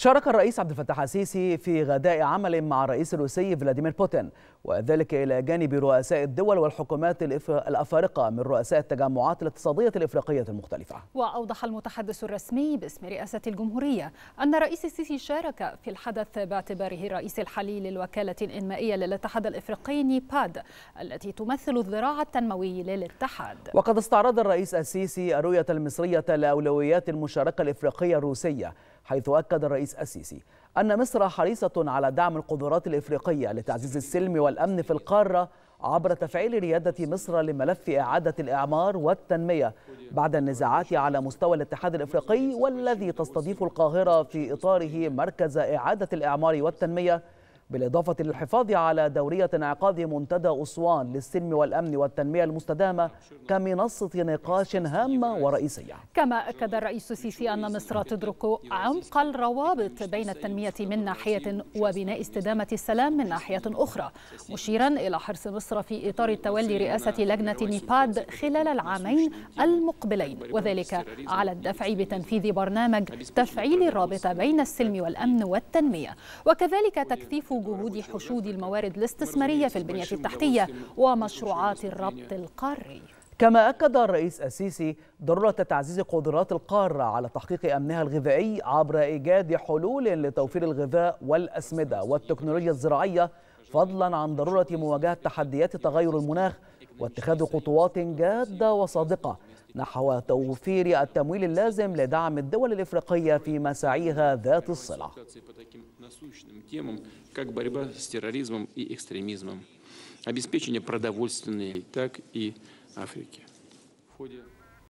شارك الرئيس عبد الفتاح السيسي في غداء عمل مع الرئيس الروسي فلاديمير بوتين وذلك إلى جانب رؤساء الدول والحكومات الأفارقة من رؤساء التجمعات الاقتصادية الإفريقية المختلفة وأوضح المتحدث الرسمي باسم رئاسة الجمهورية أن الرئيس السيسي شارك في الحدث باعتباره الرئيس الحالي للوكالة الإنمائية للاتحاد الإفريقي نيباد التي تمثل الذراع التنموي للاتحاد وقد استعرض الرئيس السيسي الرؤية المصرية لأولويات المشاركة الإفريقية الروسية حيث أكد الرئيس السيسي أن مصر حريصة على دعم القدرات الإفريقية لتعزيز السلم والأمن في القارة عبر تفعيل ريادة مصر لملف إعادة الإعمار والتنمية بعد النزاعات على مستوى الاتحاد الإفريقي والذي تستضيف القاهرة في إطاره مركز إعادة الإعمار والتنمية بالإضافة للحفاظ على دورية انعقاد منتدى أسوان للسلم والأمن والتنمية المستدامة كمنصة نقاش هامة ورئيسية كما أكد الرئيس السيسي أن مصر تدرك عمق الروابط بين التنمية من ناحية وبناء استدامة السلام من ناحية أخرى مشيرا إلى حرص مصر في إطار التولي رئاسة لجنة نيباد خلال العامين المقبلين وذلك على الدفع بتنفيذ برنامج تفعيل الرابطة بين السلم والأمن والتنمية وكذلك تكثيف جهود حشود الموارد الاستثمارية في البنية التحتية ومشروعات الربط القاري كما أكد الرئيس السيسي ضرورة تعزيز قدرات القارة على تحقيق أمنها الغذائي عبر إيجاد حلول لتوفير الغذاء والأسمدة والتكنولوجيا الزراعية فضلا عن ضرورة مواجهة تحديات تغير المناخ واتخاذ خطوات جادة وصادقة نحو توفير التمويل اللازم لدعم الدول الإفريقية في مساعيها ذات الصلة обеспечение продовольственной так и Африки.